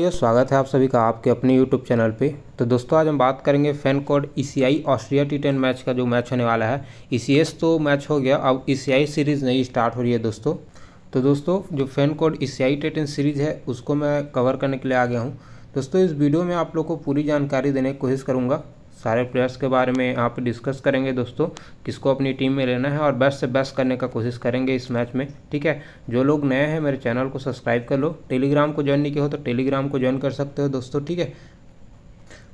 ये स्वागत है आप सभी का आपके अपने YouTube चैनल पे तो दोस्तों आज हम बात करेंगे fan code E Austria T ten match का जो मैच होने वाला है ई सी एस तो मैच हो गया अब ई e सीरीज़ नई स्टार्ट हो रही है दोस्तों तो दोस्तों जो fan code E e C T ten series है उसको मैं कवर करने के लिए आ गया हूँ दोस्तों इस वीडियो में आप लोग को पूरी जानकारी देने की कोशिश करूँगा सारे प्लेयर्स के बारे में यहाँ पर डिस्कस करेंगे दोस्तों किसको अपनी टीम में लेना है और बेस्ट से बेस्ट करने का कोशिश करेंगे इस मैच में ठीक है जो लोग नए हैं मेरे चैनल को सब्सक्राइब कर लो टेलीग्राम को ज्वाइन नहीं किया हो तो टेलीग्राम को ज्वाइन कर सकते हो दोस्तों ठीक है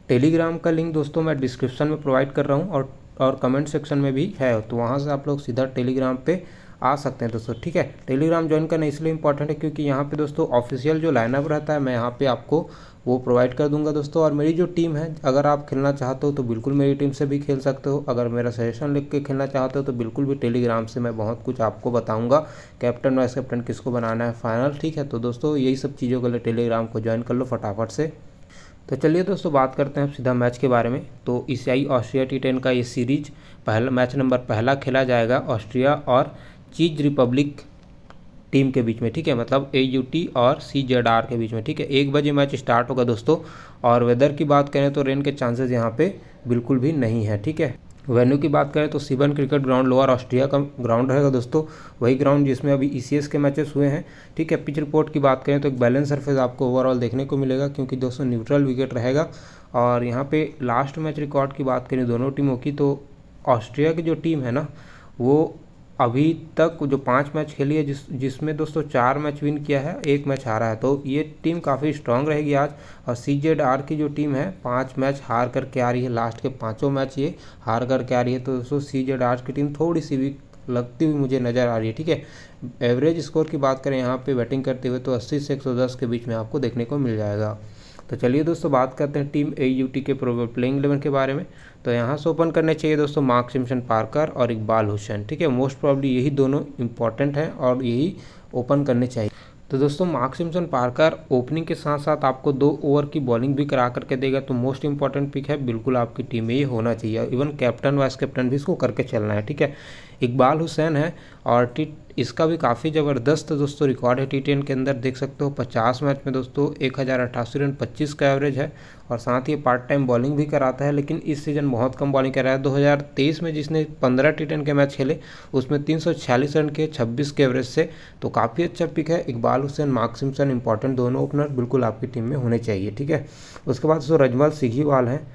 टेलीग्राम का लिंक दोस्तों मैं डिस्क्रिप्शन में प्रोवाइड कर रहा हूँ और और कमेंट सेक्शन में भी है तो वहाँ से आप लोग सीधा टेलीग्राम पे आ सकते हैं दोस्तों ठीक है टेलीग्राम ज्वाइन करना इसलिए इंपॉर्टेंट है क्योंकि यहाँ पे दोस्तों ऑफिशियल जो लाइनअप रहता है मैं यहाँ पे आपको वो प्रोवाइड कर दूंगा दोस्तों और मेरी जो टीम है अगर आप खेलना चाहते हो तो बिल्कुल मेरी टीम से भी खेल सकते हो अगर मेरा सजेशन लिख के खेलना चाहते हो तो बिल्कुल भी टेलीग्राम से मैं बहुत कुछ आपको बताऊंगा कैप्टन वाइस कैप्टन किसको बनाना है फाइनल ठीक है तो दोस्तों यही सब चीज़ों के लिए टेलीग्राम को ज्वाइन कर लो फटाफट से तो चलिए दोस्तों बात करते हैं सीधा मैच के बारे में तो ईसीआई ऑस्ट्रिया टी टेन का ये सीरीज पहला मैच नंबर पहला खेला जाएगा ऑस्ट्रिया और चीज रिपब्लिक टीम के बीच में ठीक है मतलब ए यू टी और सी जेड आर के बीच में ठीक है एक बजे मैच स्टार्ट होगा दोस्तों और वेदर की बात करें तो रेन के चांसेस यहाँ पे बिल्कुल भी नहीं है ठीक है वेन्यू की बात करें तो Seebarn cricket ground lower Austria का ग्राउंड रहेगा दोस्तों वही ग्राउंड जिसमें अभी ई e के मैचेस हुए हैं ठीक है पिच रिपोर्ट की बात करें तो एक बैलेंस सरफेस आपको ओवरऑल देखने को मिलेगा क्योंकि दोस्तों न्यूट्रल विकेट रहेगा और यहाँ पे लास्ट मैच रिकॉर्ड की बात करें दोनों टीमों की तो ऑस्ट्रिया की जो टीम है ना वो अभी तक जो पांच मैच खेली है जिस जिसमें दोस्तों चार मैच विन किया है एक मैच हारा है तो ये टीम काफ़ी स्ट्रांग रहेगी आज और सी जेड आर की जो टीम है पांच मैच हार करके आ रही है लास्ट के पांचों मैच ये हार करके आ रही है तो दोस्तों सी जेड आर की टीम थोड़ी सी वीक लगती हुई मुझे नज़र आ रही है ठीक है एवरेज स्कोर की बात करें यहाँ पर बैटिंग करते हुए तो अस्सी से एक के बीच में आपको देखने को मिल जाएगा तो चलिए दोस्तों बात करते हैं टीम ए यू टी के प्रोबेबल प्लेइंग इलेवन के बारे में तो यहाँ से ओपन करने चाहिए दोस्तों मार्क सिमसन पार्कर और इकबाल हुसैन ठीक है मोस्ट प्रॉब्ली यही दोनों इंपॉर्टेंट हैं और यही ओपन करने चाहिए तो दोस्तों मार्क सिमसन पार्कर ओपनिंग के साथ साथ आपको दो ओवर की बॉलिंग भी करा करके देगा तो मोस्ट इंपॉर्टेंट पिक है बिल्कुल आपकी टीम में ये होना चाहिए इवन कैप्टन वाइस कैप्टन भी इसको करके चलना है ठीक है इकबाल हुसैन है और टी इसका भी काफ़ी ज़बरदस्त दोस्तों रिकॉर्ड है टी के अंदर देख सकते हो पचास मैच में दोस्तों एक हज़ार अट्ठासी रन पच्चीस का एवरेज है और साथ ही पार्ट टाइम बॉलिंग भी कराता है लेकिन इस सीज़न बहुत कम बॉलिंग कर रहा है 2023 में जिसने 15 टी के मैच खेले उसमें 346 रन के 26 के एवरेज से तो काफ़ी अच्छा पिक है Iqbal Hussain Mark Simson important दोनों ओपनर बिल्कुल आपकी टीम में होने चाहिए ठीक है उसके बाद दोस्तों रजमल सिघीवाल हैं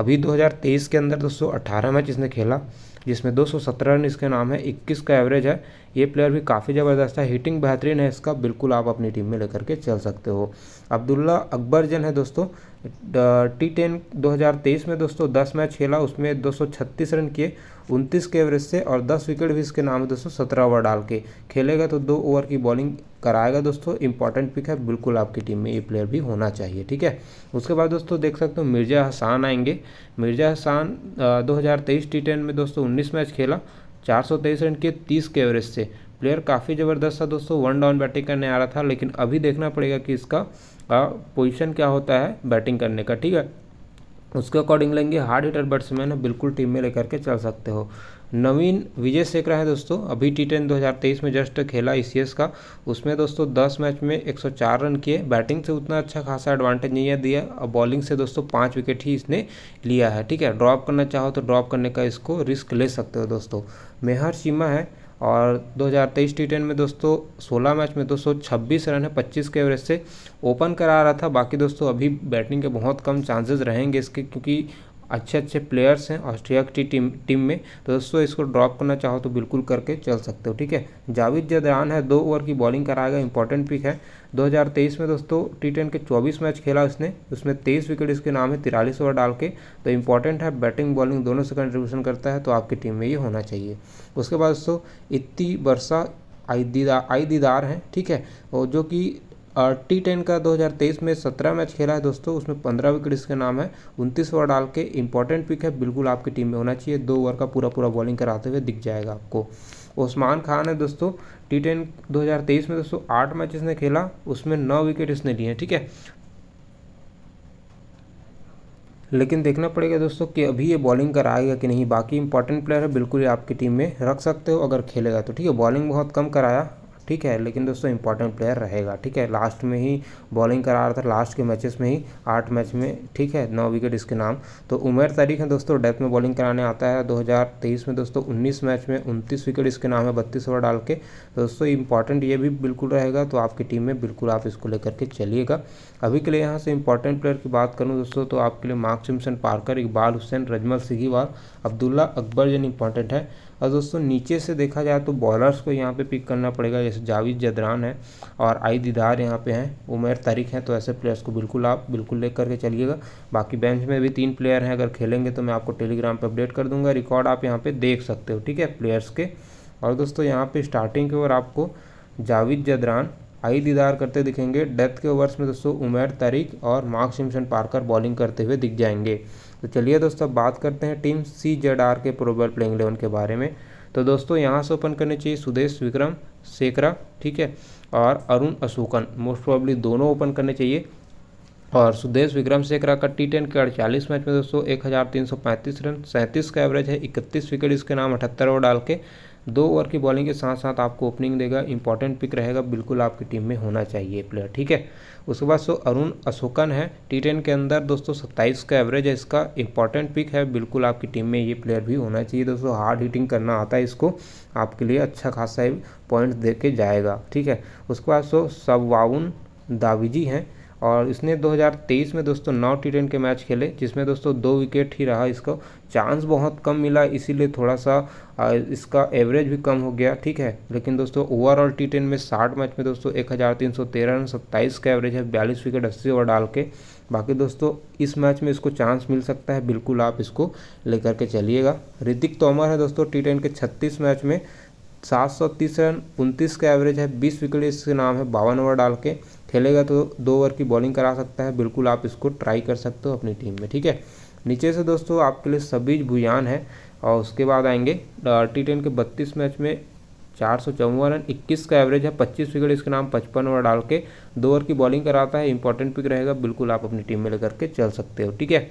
अभी 2023 के अंदर दोस्तों 18 मैच इसने खेला जिसमें 217 रन इसके नाम है 21 का एवरेज है ये प्लेयर भी काफ़ी ज़बरदस्त है हिटिंग बेहतरीन है इसका बिल्कुल आप अपनी टीम में लेकर के चल सकते हो अब्दुल्ला अकबर जन है दोस्तों टी टेन 2023 में दोस्तों 10 मैच खेला उसमें 236 रन किए 29 के एवरेज से और 10 विकेट भी इसके नाम है दोस्तों सत्रह ओवर डाल के खेलेगा तो दो ओवर की बॉलिंग कराएगा दोस्तों इंपॉर्टेंट पिक है बिल्कुल आपकी टीम में ये प्लेयर भी होना चाहिए ठीक है उसके बाद दोस्तों देख सकते हो मिर्जा हसान आएंगे मिर्जा हसान दो हज़ार तेईस टी टेन में दोस्तों 19 मैच खेला चार रन के 30 के एवरेज से प्लेयर काफ़ी ज़बरदस्त था दोस्तों वन डाउन बैटिंग करने आ रहा था लेकिन अभी देखना पड़ेगा कि इसका पोजीशन क्या होता है बैटिंग करने का ठीक है उसके अकॉर्डिंग लेंगे हार्ड हिटर बैट्समैन है बिल्कुल टीम में लेकर के चल सकते हो नवीन विजय शेखरा है दोस्तों अभी टी टेन दो में जस्ट खेला ई e का उसमें दोस्तों 10 मैच में 104 रन किए बैटिंग से उतना अच्छा खासा एडवांटेज नहीं है दिया और बॉलिंग से दोस्तों पाँच विकेट ही इसने लिया है ठीक है ड्रॉप करना चाहो तो ड्रॉप करने का इसको रिस्क ले सकते हो दोस्तों मेहर सीमा है और 2023 टी टेन में दोस्तों 16 मैच में 226 रन है 25 के एवरेज से ओपन करा रहा था बाकी दोस्तों अभी बैटिंग के बहुत कम चांसेस रहेंगे इसके क्योंकि अच्छे अच्छे प्लेयर्स हैं ऑस्ट्रिया की टीम टीम में तो दोस्तों इसको ड्रॉप करना चाहो तो बिल्कुल करके चल सकते हो ठीक है जावेद जदरान है दो ओवर की बॉलिंग कराएगा इंपॉर्टेंट पिक है 2023 में दोस्तों टी टेन के 24 मैच खेला उसने उसमें 23 विकेट इसके नाम है तिरालीस ओवर डाल के तो इंपॉर्टेंट है बैटिंग बॉलिंग दोनों से कंट्रीब्यूशन करता है तो आपकी टीम में ये होना चाहिए उसके बाद दोस्तों इतनी वर्षा आई दीदार आई दीदार हैं ठीक है और जो कि और टी टेन का 2023 में 17 मैच खेला है दोस्तों उसमें 15 विकेट इसका नाम है उनतीस ओवर डाल के इंपॉर्टेंट पिक है बिल्कुल आपकी टीम में होना चाहिए दो ओवर का पूरा पूरा बॉलिंग कराते हुए दिख जाएगा आपको ओस्मान खान है दोस्तों टी टेन दो में दोस्तों आठ मैच इसने खेला उसमें नौ विकेट इसने लिए ठीक है लेकिन देखना पड़ेगा दोस्तों कि अभी ये बॉलिंग कराएगा कि नहीं बाकी इंपॉर्टेंट प्लेयर है बिल्कुल ही आपकी टीम में रख सकते हो अगर खेलेगा तो ठीक है बॉलिंग बहुत कम कराया ठीक है लेकिन दोस्तों इंपॉर्टेंट प्लेयर रहेगा ठीक है लास्ट में ही बॉलिंग करा रहा था लास्ट के मैचेस में ही आठ मैच में ठीक है नौ विकेट इसके नाम तो उमेर तारीख है दोस्तों डेप्थ में बॉलिंग कराने आता है 2023 में दोस्तों 19 मैच में उनतीस विकेट इसके नाम है बत्तीस ओवर डाल के दोस्तों इंपॉर्टेंट ये भी बिल्कुल रहेगा तो आपकी टीम में बिल्कुल आप इसको लेकर के चलिएगा अभी के लिए यहाँ से इंपॉर्टेंट प्लेयर की बात करूँ दोस्तों तो आपके लिए Mark Simson Parker Iqbal Hussain Razmal Shigiwal Abdullah Akbar Jan important है और दोस्तों नीचे से देखा जाए तो बॉलर्स को यहाँ पे पिक करना पड़ेगा जैसे जावेद जदरान है और आई दीदार यहाँ पे हैं उमेर तारिक हैं तो ऐसे प्लेयर्स को बिल्कुल आप बिल्कुल ले करके चलिएगा बाकी बेंच में भी तीन प्लेयर हैं अगर खेलेंगे तो मैं आपको टेलीग्राम पर अपडेट कर दूंगा रिकॉर्ड आप यहाँ पर देख सकते हो ठीक है प्लेयर्स के और दोस्तों यहाँ पर स्टार्टिंग के ओवर आपको जावेद जदरान आई दीदार करते दिखेंगे डेथ के ओवर्स में दोस्तों उमेर तारिक और मार्क सिमसन पार्कर बॉलिंग करते हुए दिख जाएंगे तो चलिए दोस्तों अब बात करते हैं टीम सी जेड आर के प्रोबल प्लेइंग इलेवन के बारे में तो दोस्तों यहाँ से ओपन करने चाहिए सुदेश विक्रम सेकरा ठीक है और अरुण अशोकन मोस्ट प्रॉब्ली दोनों ओपन करने चाहिए और सुदेश विक्रम सेकरा का टी टेन के अड़चालीस मैच में दोस्तों एक हज़ार तीन सौ पैंतीस रन सैंतीस का एवरेज है इकतीस विकेट इसके नाम अठहत्तर ओवर डाल के दो ओवर की बॉलिंग के साथ साथ आपको ओपनिंग देगा इंपॉर्टेंट पिक रहेगा बिल्कुल आपकी टीम में होना चाहिए प्लेयर ठीक है उसके बाद सो अरुण अशोकन है टी टेन के अंदर दोस्तों सत्ताईस का एवरेज है इसका इंपॉर्टेंट पिक है बिल्कुल आपकी टीम में ये प्लेयर भी होना चाहिए दोस्तों हार्ड हिटिंग करना आता है इसको आपके लिए अच्छा खासा पॉइंट्स दे के जाएगा ठीक है उसके बाद सो सबवाउन दाविजी हैं और इसने 2023 में दोस्तों नौ टी के मैच खेले जिसमें दोस्तों दो विकेट ही रहा इसको चांस बहुत कम मिला इसीलिए थोड़ा सा इसका एवरेज भी कम हो गया ठीक है लेकिन दोस्तों ओवरऑल टी टेन में साठ मैच में दोस्तों एक हज़ार तीन सौ तेरह रन सत्ताईस का एवरेज है बयालीस विकेट अस्सी ओवर डाल के बाकी दोस्तों इस मैच में इसको चांस मिल सकता है बिल्कुल आप इसको लेकर के चलिएगा ऋतिक तोमर है दोस्तों टी के छत्तीस मैच में सात सौ तीस रन उनतीस का एवरेज है बीस विकेट इसके नाम है बावन ओवर डाल के खेलेगा तो दो ओवर की बॉलिंग करा सकता है बिल्कुल आप इसको ट्राई कर सकते हो अपनी टीम में ठीक है नीचे से दोस्तों आपके लिए सबीज भुयान है और उसके बाद आएंगे टी टेन के बत्तीस मैच में चार सौ चौवन रन इक्कीस का एवरेज है पच्चीस विकेट इसके नाम पचपन ओवर डाल के दो ओवर की बॉलिंग कराता है इंपॉर्टेंट पिक रहेगा बिल्कुल आप अपनी टीम में लेकर के चल सकते हो ठीक है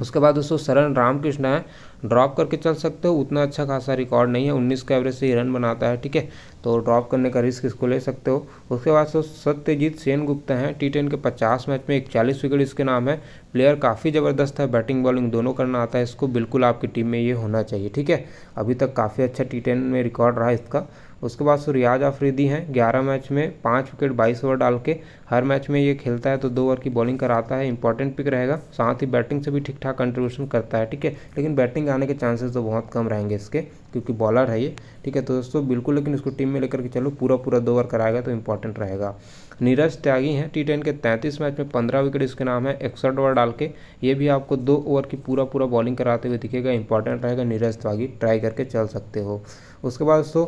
उसके बाद दोस्तों सरन रामकृष्ण है ड्रॉप करके चल सकते हो उतना अच्छा खासा रिकॉर्ड नहीं है 19 के एवरेज से ही रन बनाता है ठीक है तो ड्रॉप करने का रिस्क इसको ले सकते हो उसके बाद सो सत्यजीत सेन गुप्ता हैं टी टेन के 50 मैच में चालीस विकेट इसके नाम है प्लेयर काफ़ी ज़बरदस्त है बैटिंग बॉलिंग दोनों करना आता है इसको बिल्कुल आपकी टीम में ये होना चाहिए ठीक है अभी तक काफ़ी अच्छा टी में रिकॉर्ड रहा इसका उसके बाद सूर्याज आफरीदी हैं ग्यारह मैच में पाँच विकेट बाईस ओवर डाल के हर मैच में ये खेलता है तो दो ओवर की बॉलिंग कराता है इंपॉर्टेंट पिक रहेगा साथ ही बैटिंग से भी ठीक ठाक कंट्रीब्यूशन करता है ठीक है लेकिन बैटिंग आने के चांसेस तो बहुत कम रहेंगे इसके क्योंकि बॉलर है ये ठीक है तो दोस्तों बिल्कुल लेकिन इसको टीम में लेकर के चलो पूरा पूरा दो ओवर कराएगा तो इंपॉर्टेंट रहेगा नीरज त्यागी हैं टी के तैंतीस मैच में पंद्रह विकेट इसके नाम है इकसठ ओवर डाल के ये भी आपको दो ओवर की पूरा पूरा बॉलिंग कराते हुए दिखेगा इंपॉर्टेंट रहेगा नीरज त्यागी ट्राई करके चल सकते हो उसके बाद दोस्तों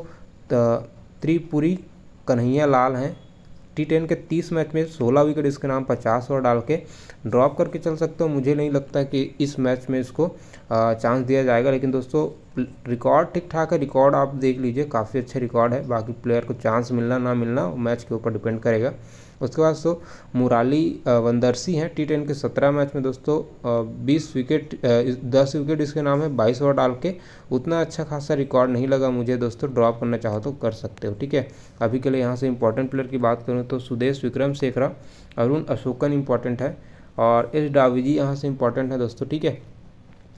त्रिपुरी कन्हैया लाल हैं टी टेन के तीस मैच में सोलह विकेट इसके नाम पचास ओवर डाल के ड्रॉप करके चल सकते हो मुझे नहीं लगता कि इस मैच में इसको चांस दिया जाएगा लेकिन दोस्तों रिकॉर्ड ठीक ठाक है रिकॉर्ड आप देख लीजिए काफ़ी अच्छे रिकॉर्ड है बाकी प्लेयर को चांस मिलना ना मिलना मैच के ऊपर डिपेंड करेगा उसके बाद सो मुराली वंदरसी हैं टी के सत्रह मैच में दोस्तों बीस विकेट दस विकेट इसके नाम है बाईस ओवर डाल के उतना अच्छा खासा रिकॉर्ड नहीं लगा मुझे दोस्तों ड्रॉप करना चाहो तो कर सकते हो ठीक है अभी के लिए यहाँ से इंपॉर्टेंट प्लेयर की बात करूँ तो सुदेश विक्रम शेखरा अरुण अशोकन इंपॉर्टेंट है और एस जी यहाँ से इंपॉर्टेंट है दोस्तों ठीक है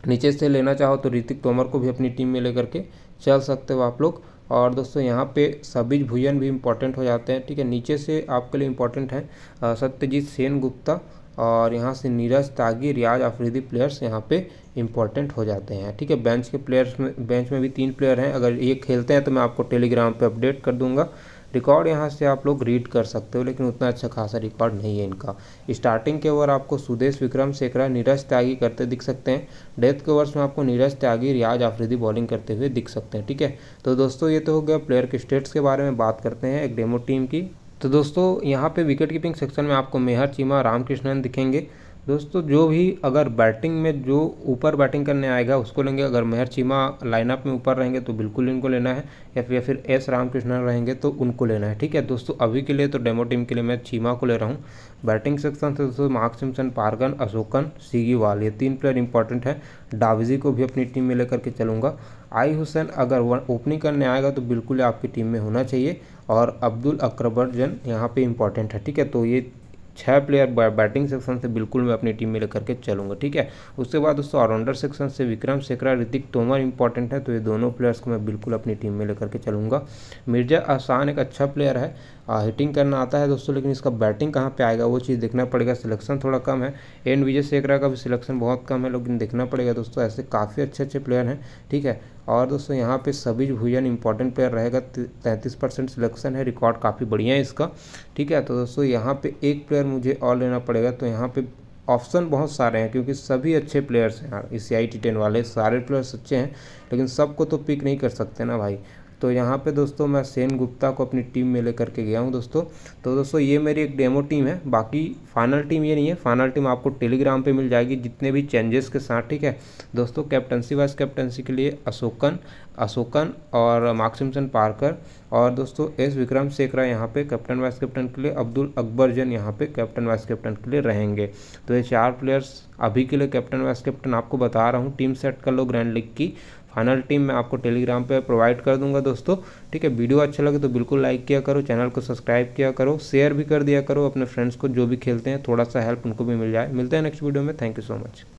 नीचे से लेना चाहो तो ऋतिक तोमर को भी अपनी टीम में लेकर के चल सकते हो आप लोग और दोस्तों यहाँ पे सबीज भुजन भी इम्पोर्टेंट हो जाते हैं ठीक है नीचे से आपके लिए इम्पोर्टेंट हैं सत्यजीत सेन गुप्ता और यहाँ से नीरज तागी रियाज आफरीदी प्लेयर्स यहाँ पे इम्पॉर्टेंट हो जाते हैं ठीक है बेंच के प्लेयर्स में बेंच में भी तीन प्लेयर हैं अगर ये खेलते हैं तो मैं आपको टेलीग्राम पर अपडेट कर दूँगा रिकॉर्ड यहाँ से आप लोग रीड कर सकते हो लेकिन उतना अच्छा खासा रिकॉर्ड नहीं है इनका स्टार्टिंग के ओवर आपको सुदेश विक्रम सेकरा नीरज त्यागी करते दिख सकते हैं डेथ के ओवर्स में आपको नीरज त्यागी रियाज आफरीदी बॉलिंग करते हुए दिख सकते हैं ठीक है तो दोस्तों ये तो हो गया प्लेयर के स्टेट्स के बारे में बात करते हैं एक डेमो टीम की तो दोस्तों यहाँ पे विकेट कीपिंग सेक्शन में आपको मेहर चीमा रामकृष्णन दिखेंगे दोस्तों जो भी अगर बैटिंग में जो ऊपर बैटिंग करने आएगा उसको लेंगे अगर मेहर चीमा लाइनअप में ऊपर रहेंगे तो बिल्कुल इनको लेना है या फिर या फिर एस रामकृष्णन रहेंगे तो उनको लेना है ठीक है दोस्तों अभी के लिए तो डेमो टीम के लिए मैं चीमा को ले रहा हूँ बैटिंग सेक्शन से दोस्तों मार्क सिमसन पारगन अशोकन सीगी वाल ये तीन प्लेयर इंपॉर्टेंट है डाविजी को भी अपनी टीम में लेकर के चलूँगा आई हुसैन अगर ओपनिंग करने आएगा तो बिल्कुल आपकी टीम में होना चाहिए और अब्दुल अक्रबर जन यहाँ पे इंपॉर्टेंट है ठीक है तो ये छः प्लेयर बैटिंग सेक्शन से बिल्कुल मैं अपनी टीम में लेकर के चलूंगा ठीक है उसके बाद दोस्तों ऑलराउंडर सेक्शन से विक्रम सेकरा ऋतिक तोमर इंपॉर्टेंट है तो ये दोनों प्लेयर्स को मैं बिल्कुल अपनी टीम में लेकर के चलूंगा मिर्जा आसान एक अच्छा प्लेयर है हिटिंग करना आता है दोस्तों लेकिन इसका बैटिंग कहाँ पे आएगा वो चीज़ देखना पड़ेगा सिलेक्शन थोड़ा कम है एंड विजय सेकरा का भी सिलेक्शन बहुत कम है लेकिन देखना पड़ेगा दोस्तों ऐसे काफ़ी अच्छे अच्छे प्लेयर हैं ठीक है और दोस्तों यहाँ पे सभी भूजन इंपॉर्टेंट प्लेयर रहेगा तैंतीस परसेंट सिलेक्शन है रिकॉर्ड काफ़ी बढ़िया है इसका ठीक है तो दोस्तों यहाँ पर एक प्लेयर मुझे और लेना पड़ेगा तो यहाँ पर ऑप्शन बहुत सारे हैं क्योंकि सभी अच्छे प्लेयर्स हैं ई सी आई टी टेन वाले सारे प्लेयर्स अच्छे हैं लेकिन सबको तो पिक नहीं कर सकते ना भाई तो यहाँ पे दोस्तों मैं सेन गुप्ता को अपनी टीम में लेकर के गया हूँ दोस्तों तो दोस्तों ये मेरी एक डेमो टीम है बाकी फाइनल टीम ये नहीं है फाइनल टीम आपको टेलीग्राम पे मिल जाएगी जितने भी चेंजेस के साथ ठीक है दोस्तों कैप्टनसी वाइस कैप्टनसी के लिए अशोकन अशोकन और मार्क्सिमसन पार्कर और दोस्तों एस विक्रम शेखरा यहाँ पे कैप्टन वाइस कैप्टन के लिए अब्दुल अकबर जन यहाँ पे कैप्टन वाइस कैप्टन के लिए रहेंगे तो ये चार प्लेयर्स अभी के लिए कैप्टन वाइस कैप्टन आपको बता रहा हूँ टीम सेट कर लो ग्रैंड लीग की फाइनल टीम मैं आपको टेलीग्राम पे प्रोवाइड कर दूंगा दोस्तों ठीक है वीडियो अच्छा लगे तो बिल्कुल लाइक किया करो चैनल को सब्सक्राइब किया करो शेयर भी कर दिया करो अपने फ्रेंड्स को जो भी खेलते हैं थोड़ा सा हेल्प उनको भी मिल जाए मिलते हैं नेक्स्ट वीडियो में थैंक यू सो मच